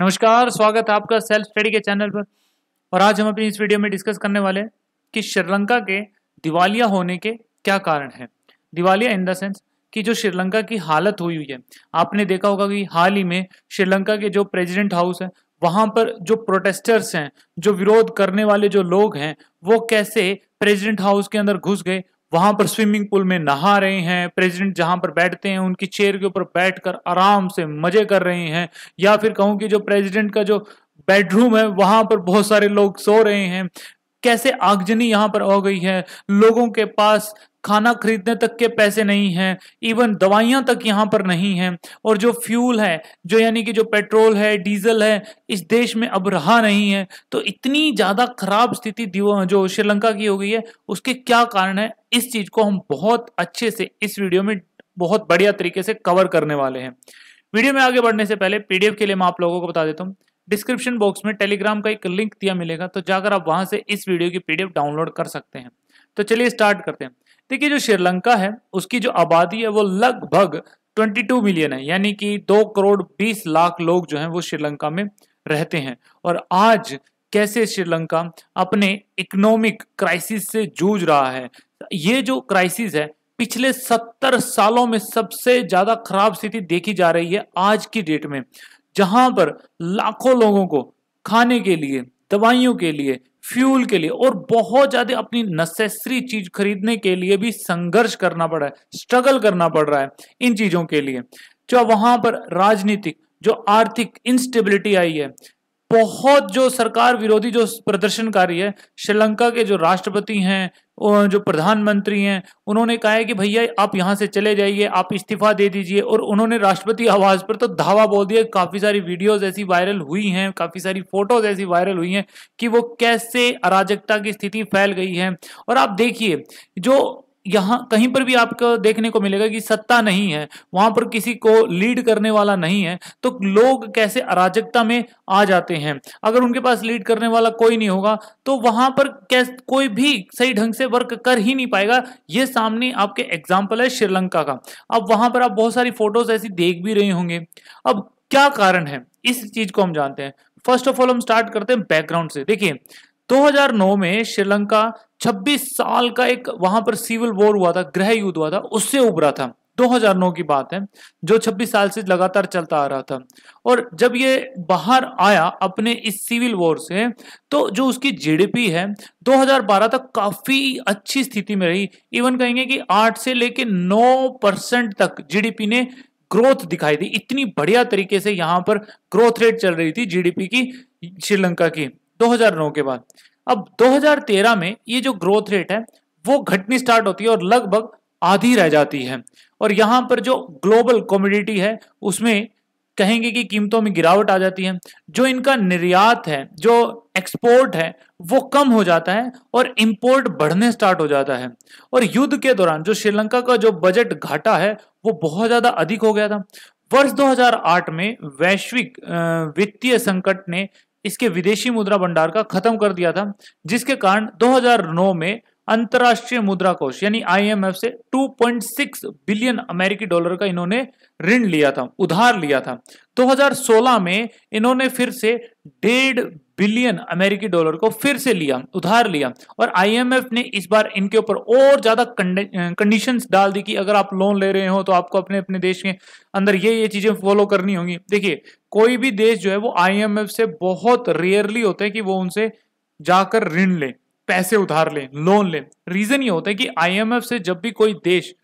नमस्कार स्वागत है आपका सेल्फ स्टडी के चैनल पर और आज हम अपनी इस वीडियो में डिस्कस करने वाले हैं कि श्रीलंका के दिवालिया होने के क्या कारण हैं दिवालिया इन द सेंस कि जो श्रीलंका की हालत हुई हुई है आपने देखा होगा कि हाल ही में श्रीलंका के जो प्रेसिडेंट हाउस है वहां पर जो प्रोटेस्टर्स हैं जो विरोध करने वाले जो लोग हैं वो कैसे प्रेसिडेंट हाउस के अंदर घुस गए वहां पर स्विमिंग पूल में नहा रहे हैं प्रेसिडेंट जहां पर बैठते हैं उनकी चेयर के ऊपर बैठकर आराम से मजे कर रहे हैं या फिर कहूं कि जो प्रेसिडेंट का जो बेडरूम है वहां पर बहुत सारे लोग सो रहे हैं कैसे आगजनी यहाँ पर हो गई है लोगों के पास खाना खरीदने तक के पैसे नहीं हैं इवन दवाइयां तक यहाँ पर नहीं हैं और जो फ्यूल है जो यानी कि जो पेट्रोल है डीजल है इस देश में अब रहा नहीं है तो इतनी ज़्यादा खराब स्थिति जो श्रीलंका की हो गई है उसके क्या कारण है इस चीज़ को हम बहुत अच्छे से इस वीडियो में बहुत बढ़िया तरीके से कवर करने वाले हैं वीडियो में आगे बढ़ने से पहले पीडीएफ के लिए मैं आप लोगों को बता देता हूँ डिस्क्रिप्शन बॉक्स में टेलीग्राम का एक लिंक दिया मिलेगा तो जाकर आप वहां से इस वीडियो की पीडीएफ डाउनलोड कर सकते हैं तो चलिए स्टार्ट करते हैं देखिए जो श्रीलंका है उसकी जो आबादी है वो लगभग 22 मिलियन है यानी कि दो करोड़ 20 लाख लोग जो हैं वो श्रीलंका में रहते हैं और आज कैसे श्रीलंका अपने इकोनॉमिक क्राइसिस से जूझ रहा है ये जो क्राइसिस है पिछले सत्तर सालों में सबसे ज्यादा खराब स्थिति देखी जा रही है आज की डेट में जहां पर लाखों लोगों को खाने के लिए दवाइयों के लिए फ्यूल के लिए और बहुत ज्यादा अपनी नेसेसरी चीज खरीदने के लिए भी संघर्ष करना पड़ रहा है स्ट्रगल करना पड़ रहा है इन चीजों के लिए जो वहां पर राजनीतिक जो आर्थिक इंस्टेबिलिटी आई है बहुत जो सरकार विरोधी जो प्रदर्शनकारी है श्रीलंका के जो राष्ट्रपति हैं जो प्रधानमंत्री हैं उन्होंने कहा है कि भैया आप यहाँ से चले जाइए आप इस्तीफा दे दीजिए और उन्होंने राष्ट्रपति आवाज पर तो धावा बोल दिया काफ़ी सारी वीडियोस ऐसी वायरल हुई हैं काफ़ी सारी फोटोज ऐसी वायरल हुई हैं कि वो कैसे अराजकता की स्थिति फैल गई है और आप देखिए जो यहाँ कहीं पर भी आपको देखने को मिलेगा कि सत्ता नहीं है वहां पर किसी को लीड करने वाला नहीं है तो लोग कैसे अराजकता में आ जाते हैं अगर उनके पास लीड करने वाला कोई नहीं होगा तो वहां पर कैसे कोई भी सही ढंग से वर्क कर ही नहीं पाएगा ये सामने आपके एग्जाम्पल है श्रीलंका का अब वहां पर आप बहुत सारी फोटोज ऐसी देख भी रहे होंगे अब क्या कारण है इस चीज को हम जानते हैं फर्स्ट ऑफ ऑल हम स्टार्ट करते हैं बैकग्राउंड से देखिए 2009 में श्रीलंका 26 साल का एक वहां पर सिविल वॉर हुआ था गृह युद्ध हुआ था उससे उभरा था 2009 की बात है जो 26 साल से लगातार चलता आ रहा था और जब ये बाहर आया अपने इस सिविल वॉर से तो जो उसकी जीडीपी है 2012 तक काफी अच्छी स्थिति में रही इवन कहेंगे कि 8 से लेकर 9 परसेंट तक जीडीपी ने ग्रोथ दिखाई दी इतनी बढ़िया तरीके से यहां पर ग्रोथ रेट चल रही थी जीडीपी की श्रीलंका की 2009 के बाद अब 2013 में ये जो ग्रोथ रेट है वो घटनी स्टार्ट होती है और लगभग आधी रह जाती है और यहाँ पर जो ग्लोबल कॉमोडिटी है उसमें कहेंगे कि कीमतों में गिरावट आ जाती है जो इनका निर्यात है जो एक्सपोर्ट है वो कम हो जाता है और इंपोर्ट बढ़ने स्टार्ट हो जाता है और युद्ध के दौरान जो श्रीलंका का जो बजट घाटा है वो बहुत ज़्यादा अधिक हो गया था वर्ष 2008 में वैश्विक वित्तीय संकट ने इसके विदेशी मुद्रा भंडार का खत्म कर दिया था जिसके कारण 2009 में अंतर्राष्ट्रीय मुद्रा कोष यानी आईएमएफ से 2.6 बिलियन अमेरिकी डॉलर का इन्होंने ऋण लिया था उधार लिया था 2016 में इन्होंने फिर से डेढ़ बिलियन अमेरिकी डॉलर को फिर से लिया उधार लिया और आईएमएफ ने इस बार इनके ऊपर और ज्यादा कंडीशंस डाल दी कि अगर आप लोन ले रहे हो तो आपको अपने अपने देश के अंदर ये ये चीजें फॉलो करनी होंगी देखिए कोई भी देश जो है वो आईएमएफ से बहुत रेयरली होता है कि वो उनसे जाकर ऋण ले पैसे उधार ले लोन ले रीजन ये होता है कि आईएमएफ से जब भी कोई देश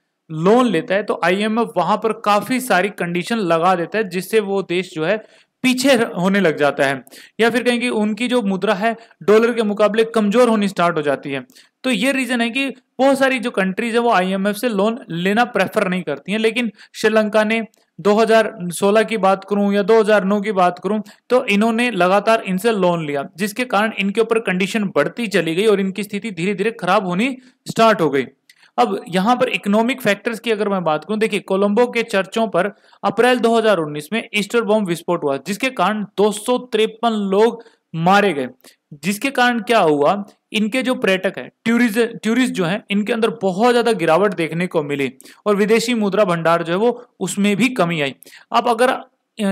लोन लेता है तो आईएमएफ वहां पर काफी सारी कंडीशन लगा देता है जिससे वो देश जो है पीछे होने लग जाता है या फिर कहें कि उनकी जो मुद्रा है डॉलर के मुकाबले कमजोर होनी स्टार्ट हो जाती है तो ये रीजन है कि बहुत सारी जो कंट्रीज है वो आईएमएफ से लोन लेना प्रेफर नहीं करती हैं लेकिन श्रीलंका ने 2016 की बात करूं या 2009 की बात करूं तो इन्होंने लगातार इनसे लोन लिया जिसके कारण इनके ऊपर कंडीशन बढ़ती चली गई और इनकी स्थिति धीरे धीरे खराब होनी स्टार्ट हो गई अब यहां पर इकोनॉमिक फैक्टर्स की अगर मैं बात करूं देखिए कोलंबो के चर्चों पर अप्रैल 2019 में ईस्टर बॉम्ब विस्फोट हुआ जिसके कारण दो लोग मारे गए जिसके कारण क्या हुआ इनके जो पर्यटक है टूरिज्म टूरिस्ट जो है इनके अंदर बहुत ज़्यादा गिरावट देखने को मिली और विदेशी मुद्रा भंडार जो है वो उसमें भी कमी आई अब अगर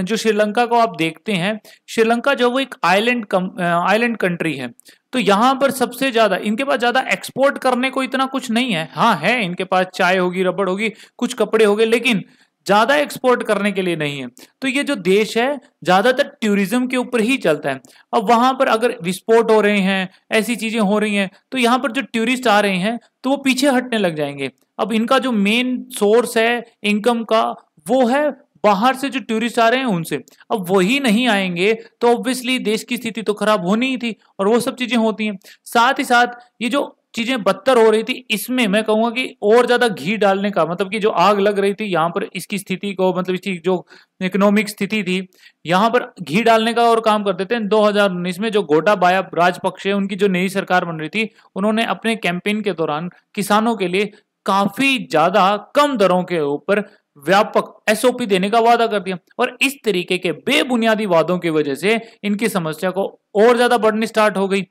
जो श्रीलंका को आप देखते हैं श्रीलंका जो वो एक आइलैंड आइलैंड कंट्री है तो यहाँ पर सबसे ज़्यादा इनके पास ज़्यादा एक्सपोर्ट करने को इतना कुछ नहीं है हाँ है इनके पास चाय होगी रबड़ होगी कुछ कपड़े होंगे लेकिन ज़्यादा एक्सपोर्ट करने के लिए नहीं है तो ये जो देश है ज़्यादातर टूरिज्म के ऊपर ही चलता है अब वहां पर अगर विस्फोट हो रहे हैं ऐसी चीज़ें हो रही हैं तो यहाँ पर जो टूरिस्ट आ रहे हैं तो वो पीछे हटने लग जाएंगे अब इनका जो मेन सोर्स है इनकम का वो है बाहर से जो टूरिस्ट आ रहे हैं उनसे अब वही नहीं आएंगे तो ऑब्वियसली देश की स्थिति तो खराब होनी ही थी और वो सब चीजें होती हैं साथ ही साथ ये जो चीजें बदतर हो रही थी इसमें मैं कहूंगा कि और ज्यादा घी डालने का मतलब कि जो आग लग रही थी यहाँ पर इसकी स्थिति को मतलब इसकी जो इकोनॉमिक स्थिति थी यहाँ पर घी डालने का और काम कर देते हैं 2019 में जो बाया राजपक्षे उनकी जो नई सरकार बन रही थी उन्होंने अपने कैंपेन के दौरान किसानों के लिए काफी ज्यादा कम दरों के ऊपर व्यापक एसओपी देने का वादा कर दिया और इस तरीके के बेबुनियादी वादों की वजह से इनकी समस्या को और ज्यादा बढ़नी स्टार्ट हो गई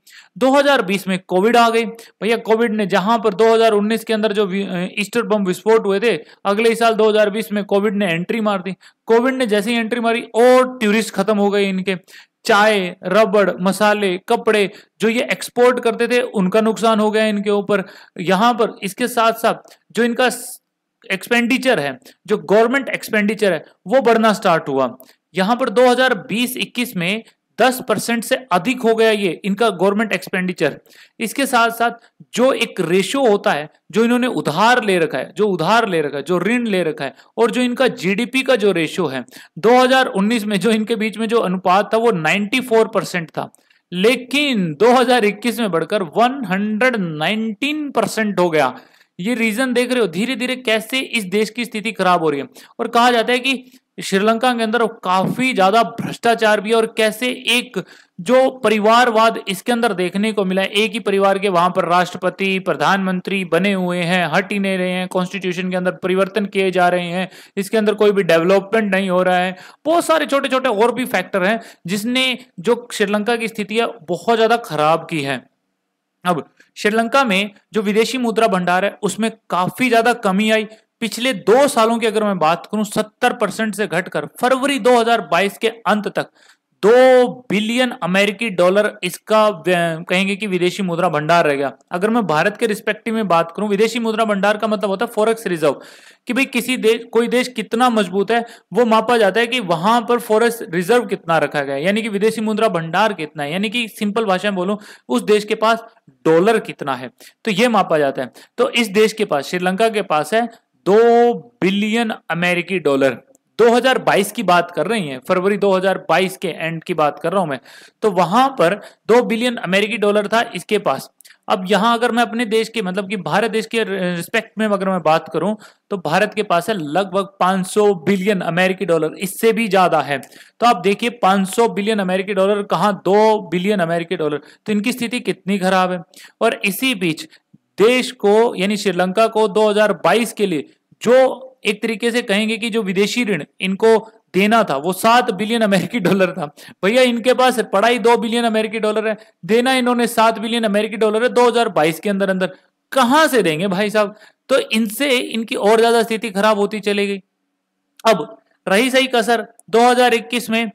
2020 में कोविड आ गई भैया कोविड ने जहां पर 2019 के अंदर जो ईस्टर बम विस्फोट हुए थे अगले साल 2020 में कोविड ने एंट्री मार दी कोविड ने जैसे ही एंट्री मारी और टूरिस्ट खत्म हो गए इनके चाय रबड़ मसाले कपड़े जो ये एक्सपोर्ट करते थे उनका नुकसान हो गया इनके ऊपर यहाँ पर इसके साथ साथ जो इनका एक्सपेंडिचर है जो गवर्नमेंट एक्सपेंडिचर है वो बढ़ना स्टार्ट हुआ यहां पर 2020-21 में 10 परसेंट से अधिक हो गया ये इनका गवर्नमेंट एक्सपेंडिचर इसके साथ साथ जो एक रेशियो होता है जो इन्होंने उधार ले रखा है जो उधार ले रखा है जो ऋण ले रखा है और जो इनका जीडीपी का जो रेशियो है 2019 में जो इनके बीच में जो अनुपात था वो 94 परसेंट था लेकिन 2021 में बढ़कर 119 परसेंट हो गया ये रीजन देख रहे हो धीरे धीरे कैसे इस देश की स्थिति खराब हो रही है और कहा जाता है कि श्रीलंका के अंदर काफी ज्यादा भ्रष्टाचार भी है और कैसे एक जो परिवारवाद इसके अंदर देखने को मिला है एक ही परिवार के वहां पर राष्ट्रपति प्रधानमंत्री बने हुए हैं हट ही नहीं रहे हैं कॉन्स्टिट्यूशन के अंदर परिवर्तन किए जा रहे हैं इसके अंदर कोई भी डेवलपमेंट नहीं हो रहा है बहुत सारे छोटे छोटे और भी फैक्टर हैं जिसने जो श्रीलंका की स्थिति है बहुत ज्यादा खराब की है अब श्रीलंका में जो विदेशी मुद्रा भंडार है उसमें काफी ज्यादा कमी आई पिछले दो सालों की अगर मैं बात करूं 70 परसेंट से घटकर फरवरी 2022 के अंत तक दो बिलियन अमेरिकी डॉलर इसका कहेंगे कि विदेशी मुद्रा भंडार रह गया अगर मैं भारत के रिस्पेक्टिव में बात करूं विदेशी मुद्रा भंडार का मतलब होता है फॉरेक्स रिजर्व कि भाई किसी देश कोई देश कितना मजबूत है वो मापा जाता है कि वहां पर फॉरेक्स रिजर्व कितना रखा गया यानी कि विदेशी मुद्रा भंडार कितना है यानी कि सिंपल भाषा में बोलूं उस देश के पास डॉलर कितना है तो ये मापा जाता है तो इस देश के पास श्रीलंका के पास है दो बिलियन अमेरिकी डॉलर 2022 की बात कर रही हैं फरवरी 2022 के एंड की बात कर रहा हूं मैं तो वहां पर दो बिलियन अमेरिकी डॉलर था इसके पास अब यहां अगर मैं अपने देश के मतलब कि भारत देश के रिस्पेक्ट में अगर मैं बात करूं तो भारत के पास है लगभग 500 बिलियन अमेरिकी डॉलर इससे भी ज्यादा है तो आप देखिए 500 बिलियन अमेरिकी डॉलर कहा दो बिलियन अमेरिकी डॉलर तो इनकी स्थिति कितनी खराब है और इसी बीच देश को यानी श्रीलंका को 2022 के लिए जो एक तरीके से कहेंगे कि जो विदेशी ऋण इनको देना था वो सात बिलियन अमेरिकी डॉलर था भैया इनके पास पढ़ाई दो बिलियन अमेरिकी डॉलर है देना इन्होंने सात बिलियन अमेरिकी डॉलर है दो के अंदर अंदर कहां से देंगे भाई साहब तो इनसे इनकी और ज्यादा स्थिति खराब होती चली गई अब रही सही कसर 2021 में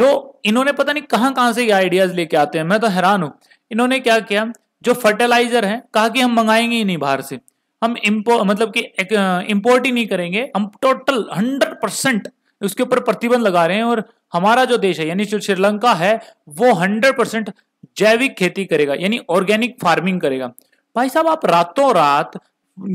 जो इन्होंने पता नहीं कहां कहां से ये आइडियाज लेके आते हैं मैं तो हैरान हूं इन्होंने क्या किया जो फर्टिलाइजर है कहा कि हम मंगाएंगे ही नहीं बाहर से हम इम्पो मतलब कि इम्पोर्ट ही नहीं करेंगे हम टोटल हंड्रेड परसेंट उसके ऊपर प्रतिबंध लगा रहे हैं और हमारा जो देश है यानी जो श्रीलंका है वो हंड्रेड परसेंट जैविक खेती करेगा यानी ऑर्गेनिक फार्मिंग करेगा भाई साहब आप रातों रात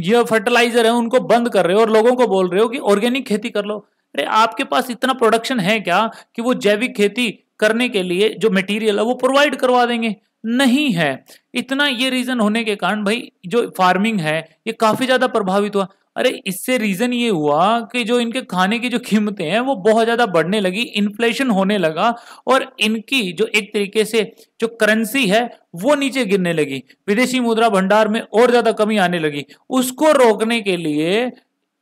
ये फर्टिलाइजर है उनको बंद कर रहे हो और लोगों को बोल रहे हो कि ऑर्गेनिक खेती कर लो अरे आपके पास इतना प्रोडक्शन है क्या कि वो जैविक खेती करने के लिए जो मटेरियल है वो प्रोवाइड करवा देंगे नहीं है इतना ये रीजन होने के कारण भाई जो फार्मिंग है ये काफी ज्यादा प्रभावित हुआ अरे इससे रीजन ये हुआ कि जो इनके खाने की जो कीमतें हैं वो बहुत ज्यादा बढ़ने लगी इन्फ्लेशन होने लगा और इनकी जो एक तरीके से जो करेंसी है वो नीचे गिरने लगी विदेशी मुद्रा भंडार में और ज्यादा कमी आने लगी उसको रोकने के लिए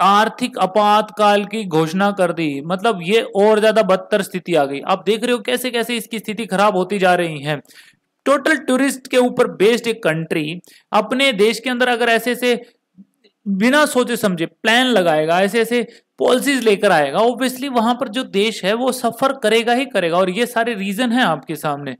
आर्थिक आपातकाल की घोषणा कर दी मतलब ये और ज्यादा बदतर स्थिति आ गई आप देख रहे हो कैसे कैसे इसकी स्थिति खराब होती जा रही है टोटल टूरिस्ट के ऊपर बेस्ड एक कंट्री अपने देश के अंदर अगर ऐसे ऐसे बिना सोचे समझे प्लान लगाएगा ऐसे ऐसे पॉलिसीज लेकर आएगा ऑब्वियसली वहां पर जो देश है वो सफर करेगा ही करेगा और ये सारे रीजन है आपके सामने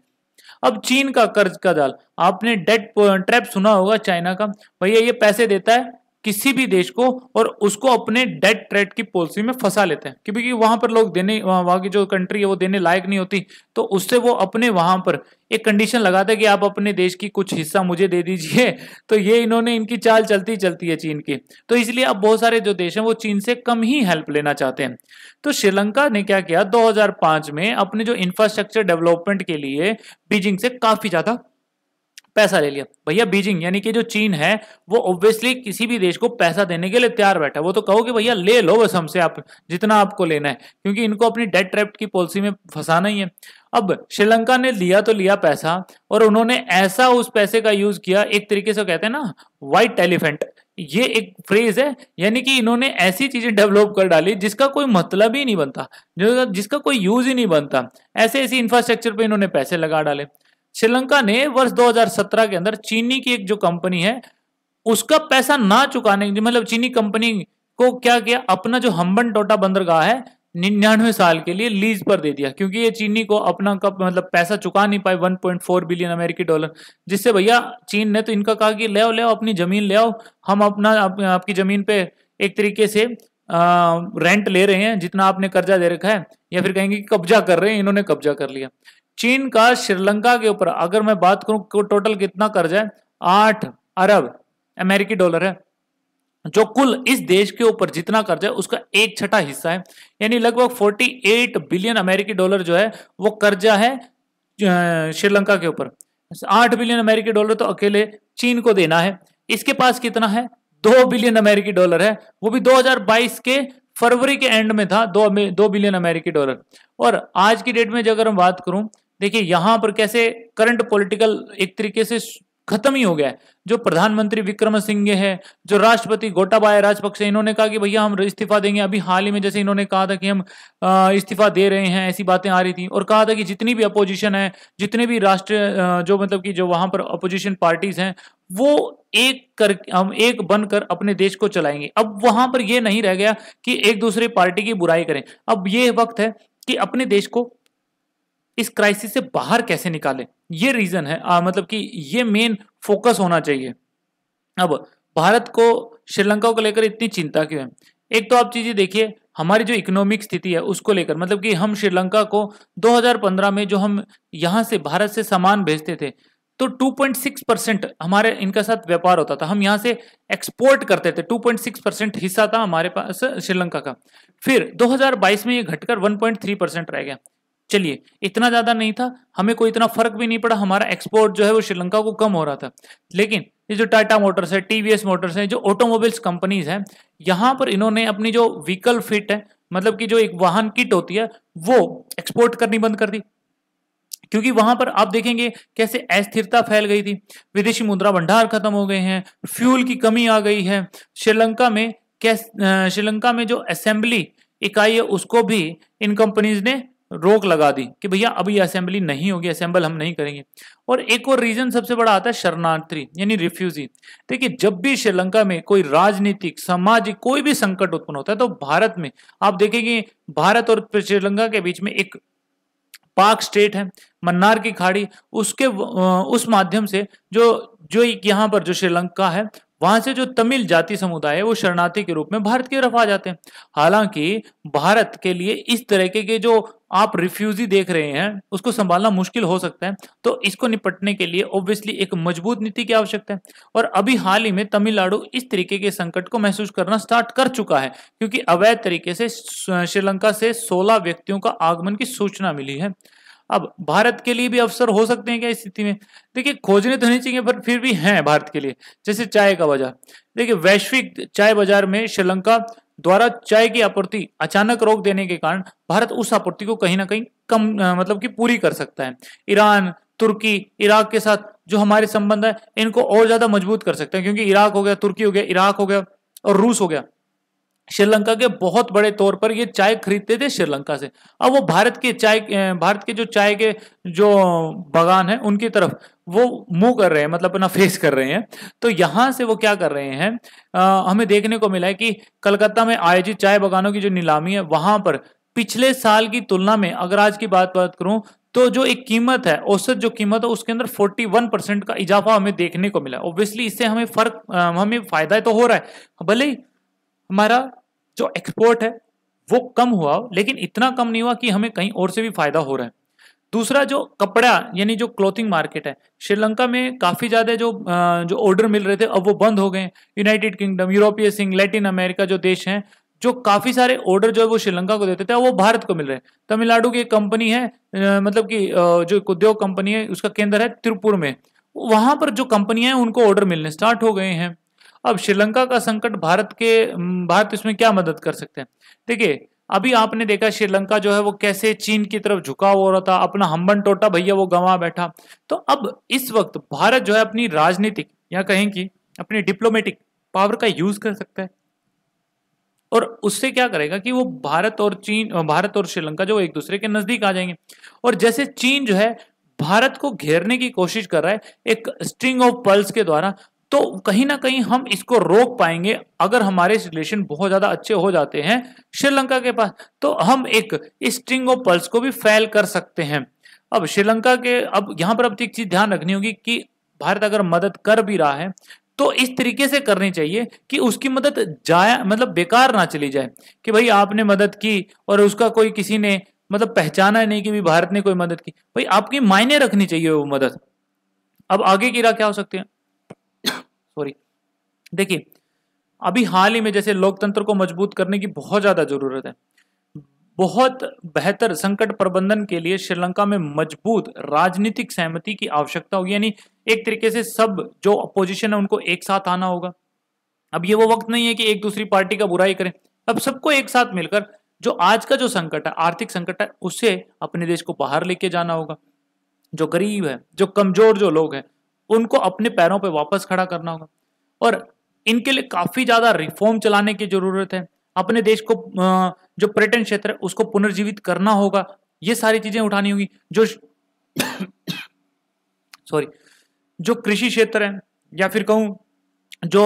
अब चीन का कर्ज का जाल आपने डेट ट्रैप सुना होगा चाइना का भैया ये पैसे देता है किसी भी देश को और उसको अपने डेट ट्रेड की पॉलिसी में फंसा लेते हैं क्योंकि वहां पर लोग देने वहां की जो कंट्री है वो देने लायक नहीं होती तो उससे वो अपने वहां पर एक कंडीशन लगाते हैं कि आप अपने देश की कुछ हिस्सा मुझे दे दीजिए तो ये इन्होंने इनकी चाल चलती चलती है चीन की तो इसलिए अब बहुत सारे जो देश हैं वो चीन से कम ही हेल्प लेना चाहते हैं तो श्रीलंका ने क्या किया 2005 में अपने जो इंफ्रास्ट्रक्चर डेवलपमेंट के लिए बीजिंग से काफी ज्यादा पैसा ले लिया भैया बीजिंग यानी कि जो चीन है वो ऑब्वियसली किसी भी देश को पैसा देने के लिए तैयार बैठा वो तो कहो कि भैया ले लो बस हमसे आप जितना आपको लेना है क्योंकि इनको अपनी डेट ट्रैप की पॉलिसी में फंसाना ही है अब श्रीलंका ने लिया तो लिया पैसा और उन्होंने ऐसा उस पैसे का यूज किया एक तरीके से कहते हैं ना व्हाइट एलिफेंट ये एक फ्रेज है यानी कि इन्होंने ऐसी चीजें डेवलप कर डाली जिसका कोई मतलब ही नहीं बनता जिसका कोई यूज ही नहीं बनता ऐसे ऐसी इंफ्रास्ट्रक्चर पे इन्होंने पैसे लगा डाले श्रीलंका ने वर्ष 2017 के अंदर चीनी की एक जो कंपनी है उसका पैसा ना चुकाने मतलब चीनी कंपनी को क्या किया अपना जो हम्बन टोटा बंदरगाह है निन्यानवे साल के लिए लीज पर दे दिया क्योंकि ये चीनी को अपना कब मतलब पैसा चुका नहीं पाए 1.4 बिलियन अमेरिकी डॉलर जिससे भैया चीन ने तो इनका कहा कि ले आओ ले आओ अपनी जमीन ले आओ हम अपना आप, आपकी जमीन पे एक तरीके से आ, रेंट ले रहे हैं जितना आपने कर्जा दे रखा है या फिर कहेंगे कब्जा कर रहे हैं इन्होंने कब्जा कर लिया चीन का श्रीलंका के ऊपर अगर मैं बात करूं टोटल कितना कर्ज है आठ अरब अमेरिकी डॉलर है जो कुल इस देश के ऊपर जितना कर्ज है उसका एक छठा हिस्सा है यानी लगभग 48 बिलियन अमेरिकी डॉलर जो है वो कर्जा है श्रीलंका के ऊपर आठ बिलियन अमेरिकी डॉलर तो अकेले चीन को देना है इसके पास कितना है दो बिलियन अमेरिकी डॉलर है वो भी 2022 के फरवरी के एंड में था दो दो बिलियन अमेरिकी डॉलर और आज की डेट में जो अगर हम बात करूं देखिए यहां पर कैसे करंट पॉलिटिकल एक तरीके से खत्म ही हो गया है जो प्रधानमंत्री विक्रम सिंह है जो राष्ट्रपति गोटाबाय राजपक्षे इन्होंने कहा कि भैया हम इस्तीफा देंगे अभी हाल ही में जैसे इन्होंने कहा था कि हम इस्तीफा दे रहे हैं ऐसी बातें आ रही थी और कहा था कि जितनी भी अपोजिशन है जितने भी राष्ट्र जो मतलब कि जो वहां पर अपोजिशन पार्टीज हैं वो एक कर हम एक बनकर अपने देश को चलाएंगे अब वहां पर यह नहीं रह गया कि एक दूसरे पार्टी की बुराई करें अब ये वक्त है कि अपने देश को इस क्राइसिस से बाहर कैसे निकालें ये रीज़न है आ, मतलब कि ये मेन फोकस होना चाहिए अब भारत को श्रीलंका को लेकर इतनी चिंता क्यों है एक तो आप चीज़ें देखिए हमारी जो इकोनॉमिक स्थिति है उसको लेकर मतलब कि हम श्रीलंका को 2015 में जो हम यहाँ से भारत से सामान भेजते थे तो 2.6 परसेंट हमारे इनका साथ व्यापार होता था हम यहाँ से एक्सपोर्ट करते थे 2.6 परसेंट हिस्सा था हमारे पास श्रीलंका का फिर 2022 में ये घटकर 1.3 परसेंट रह गया चलिए इतना ज़्यादा नहीं था हमें कोई इतना फर्क भी नहीं पड़ा हमारा एक्सपोर्ट जो है वो श्रीलंका को कम हो रहा था लेकिन ये जो टाटा मोटर्स है टीवीएस मोटर्स है जो ऑटोमोबाइल्स कंपनीज हैं यहाँ पर इन्होंने अपनी जो व्हीकल फिट है मतलब कि जो एक वाहन किट होती है वो एक्सपोर्ट करनी बंद कर दी क्योंकि वहां पर आप देखेंगे कैसे अस्थिरता फैल गई थी विदेशी मुद्रा भंडार खत्म हो गए हैं फ्यूल की कमी आ गई है श्रीलंका में कैस श्रीलंका में जो असेंबली इकाई है उसको भी इन कंपनीज ने रोक लगा दी कि भैया अभी असेंबली नहीं होगी असेंबल हम नहीं करेंगे और एक और रीजन सबसे बड़ा आता है शरणार्थी यानी रिफ्यूजी देखिए जब भी श्रीलंका में कोई राजनीतिक सामाजिक कोई भी संकट उत्पन्न होता है तो भारत में आप देखेंगे भारत और श्रीलंका के बीच में एक पाक स्टेट है मन्नार की खाड़ी उसके उस माध्यम से जो जो यहाँ पर जो श्रीलंका है वहां से जो तमिल जाति समुदाय है वो शरणार्थी के रूप में भारत की तरफ आ जाते हैं हालांकि भारत के लिए इस तरह के जो आप रिफ्यूजी देख रहे हैं उसको संभालना मुश्किल हो सकता है तो इसको निपटने के लिए ऑब्वियसली एक मजबूत नीति की आवश्यकता है और अभी हाल ही में तमिलनाडु इस तरीके के संकट को महसूस करना स्टार्ट कर चुका है क्योंकि अवैध तरीके से श्रीलंका से सोलह व्यक्तियों का आगमन की सूचना मिली है अब भारत के लिए भी अवसर हो सकते हैं क्या स्थिति में देखिए खोजने तो नहीं चाहिए पर फिर भी हैं भारत के लिए जैसे चाय का बाजार देखिए वैश्विक चाय बाजार में श्रीलंका द्वारा चाय की आपूर्ति अचानक रोक देने के कारण भारत उस आपूर्ति को कहीं ना कहीं कम मतलब कि पूरी कर सकता है ईरान तुर्की इराक के साथ जो हमारे संबंध है इनको और ज्यादा मजबूत कर सकते हैं क्योंकि इराक हो गया तुर्की हो गया इराक हो गया और रूस हो गया श्रीलंका के बहुत बड़े तौर पर ये चाय खरीदते थे श्रीलंका से अब वो भारत के चाय भारत के जो चाय के जो बागान है उनकी तरफ वो मुंह कर रहे हैं मतलब अपना फेस कर रहे हैं तो यहाँ से वो क्या कर रहे हैं आ, हमें देखने को मिला है कि कलकत्ता में आयोजित चाय बागानों की जो नीलामी है वहां पर पिछले साल की तुलना में अगर आज की बात बात करूं तो जो एक कीमत है औसत जो कीमत है उसके अंदर 41 परसेंट का इजाफा हमें देखने को मिला ऑब्वियसली इससे हमें फर्क हमें फायदा तो हो रहा है भले हमारा जो एक्सपोर्ट है वो कम हुआ लेकिन इतना कम नहीं हुआ कि हमें कहीं और से भी फायदा हो रहा है दूसरा जो कपड़ा यानी जो क्लोथिंग मार्केट है श्रीलंका में काफ़ी ज़्यादा जो जो ऑर्डर मिल रहे थे अब वो बंद हो गए यूनाइटेड किंगडम यूरोपीय सिंह लैटिन अमेरिका जो देश हैं जो काफ़ी सारे ऑर्डर जो है वो श्रीलंका को देते थे वो भारत को मिल रहे हैं तमिलनाडु की एक कंपनी है मतलब कि जो उद्योग कंपनी है उसका केंद्र है त्रिपुर में वहां पर जो कंपनियां हैं उनको ऑर्डर मिलने स्टार्ट हो गए हैं अब श्रीलंका का संकट भारत के भारत इसमें क्या मदद कर सकते हैं देखिए अभी आपने देखा श्रीलंका जो है वो कैसे चीन की तरफ झुका हो रहा था अपना हम्बन टोटा भैया वो गंवा बैठा तो अब इस वक्त भारत जो है अपनी राजनीतिक या कहें कि अपनी डिप्लोमेटिक पावर का यूज कर सकता है और उससे क्या करेगा कि वो भारत और चीन भारत और श्रीलंका जो एक दूसरे के नजदीक आ जाएंगे और जैसे चीन जो है भारत को घेरने की कोशिश कर रहा है एक स्ट्रिंग ऑफ पल्स के द्वारा तो कहीं ना कहीं हम इसको रोक पाएंगे अगर हमारे रिलेशन बहुत ज़्यादा अच्छे हो जाते हैं श्रीलंका के पास तो हम एक स्ट्रिंग ऑफ पल्स को भी फैल कर सकते हैं अब श्रीलंका के अब यहां पर अब एक चीज़ ध्यान रखनी होगी कि भारत अगर मदद कर भी रहा है तो इस तरीके से करनी चाहिए कि उसकी मदद जाया मतलब बेकार ना चली जाए कि भाई आपने मदद की और उसका कोई किसी ने मतलब पहचाना नहीं कि भी भारत ने कोई मदद की भाई आपकी मायने रखनी चाहिए वो मदद अब आगे की राह क्या हो सकती है सॉरी देखिए अभी हाल ही में जैसे लोकतंत्र को मजबूत करने की बहुत ज़्यादा ज़रूरत है बहुत बेहतर संकट प्रबंधन के लिए श्रीलंका में मजबूत राजनीतिक सहमति की आवश्यकता होगी यानी एक तरीके से सब जो अपोजिशन है उनको एक साथ आना होगा अब ये वो वक्त नहीं है कि एक दूसरी पार्टी का बुराई करें अब सबको एक साथ मिलकर जो आज का जो संकट है आर्थिक संकट है उसे अपने देश को बाहर लेके जाना होगा जो गरीब है जो कमजोर जो लोग हैं उनको अपने पैरों पर वापस खड़ा करना होगा और इनके लिए काफी ज्यादा रिफॉर्म चलाने की जरूरत है अपने देश को जो पर्यटन क्षेत्र है उसको पुनर्जीवित करना होगा ये सारी चीजें उठानी होगी जो सॉरी जो कृषि क्षेत्र है या फिर कहूं जो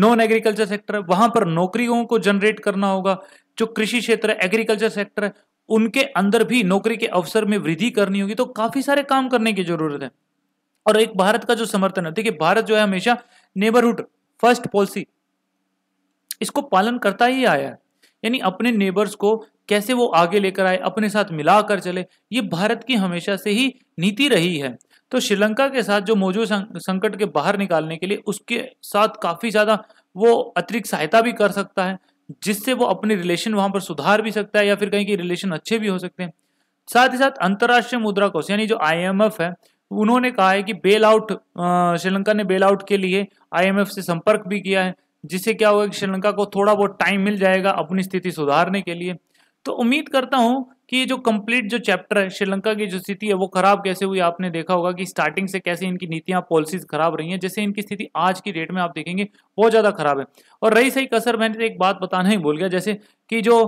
नॉन एग्रीकल्चर सेक्टर है वहां पर नौकरियों को जनरेट करना होगा जो कृषि क्षेत्र है एग्रीकल्चर सेक्टर है उनके अंदर भी नौकरी के अवसर में वृद्धि करनी होगी तो काफी सारे काम करने की जरूरत है और एक भारत का जो समर्थन है देखिए भारत जो है हमेशा नेबरहुड फर्स्ट पॉलिसी इसको पालन करता ही आया है यानी अपने नेबर्स को कैसे वो आगे लेकर आए अपने साथ मिलाकर चले ये भारत की हमेशा से ही नीति रही है तो श्रीलंका के साथ जो मौजूद संकट के बाहर निकालने के लिए उसके साथ काफ़ी ज़्यादा वो अतिरिक्त सहायता भी कर सकता है जिससे वो अपने रिलेशन वहां पर सुधार भी सकता है या फिर कहीं के रिलेशन अच्छे भी हो सकते हैं साथ ही साथ अंतर्राष्ट्रीय मुद्रा कोष यानी जो आईएमएफ है उन्होंने कहा है कि बेल आउट श्रीलंका ने बेल आउट के लिए आईएमएफ से संपर्क भी किया है जिससे क्या होगा कि श्रीलंका को थोड़ा बहुत टाइम मिल जाएगा अपनी स्थिति सुधारने के लिए तो उम्मीद करता हूं कि जो कंप्लीट जो चैप्टर है श्रीलंका की जो स्थिति है वो खराब कैसे हुई आपने देखा होगा कि स्टार्टिंग से कैसे इनकी नीतियां पॉलिसीज खराब रही हैं जैसे इनकी स्थिति आज की डेट में आप देखेंगे बहुत ज़्यादा खराब है और रही सही कसर मैंने एक बात बताना ही भूल गया जैसे कि जो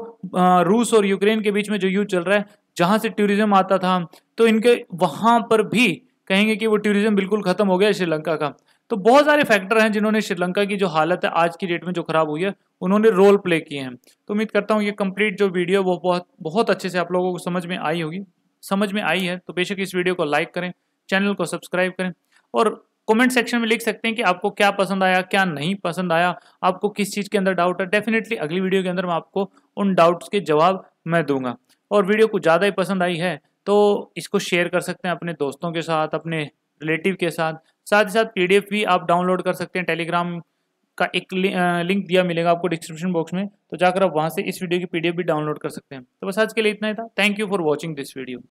रूस और यूक्रेन के बीच में जो युद्ध चल रहा है जहाँ से टूरिज्म आता था तो इनके वहाँ पर भी कहेंगे कि वो टूरिज्म बिल्कुल ख़त्म हो गया श्रीलंका का तो बहुत सारे फैक्टर हैं जिन्होंने श्रीलंका की जो हालत है आज की डेट में जो ख़राब हुई है उन्होंने रोल प्ले किए हैं तो उम्मीद करता हूँ ये कंप्लीट जो वीडियो वो बहुत बहुत अच्छे से आप लोगों को समझ में आई होगी समझ में आई है तो बेशक इस वीडियो को लाइक करें चैनल को सब्सक्राइब करें और कमेंट सेक्शन में लिख सकते हैं कि आपको क्या पसंद आया क्या नहीं पसंद आया आपको किस चीज़ के अंदर डाउट है डेफिनेटली अगली वीडियो के अंदर मैं आपको उन डाउट्स के जवाब मैं दूंगा और वीडियो को ज़्यादा ही पसंद आई है तो इसको शेयर कर सकते हैं अपने दोस्तों के साथ अपने रिलेटिव के साथ साथ ही साथ पीडीएफ भी आप डाउनलोड कर सकते हैं टेलीग्राम का एक लिंक दिया मिलेगा आपको डिस्क्रिप्शन बॉक्स में तो जाकर आप वहाँ से इस वीडियो की पीडीएफ भी डाउनलोड कर सकते हैं तो बस आज के लिए इतना ही था thank you for watching this video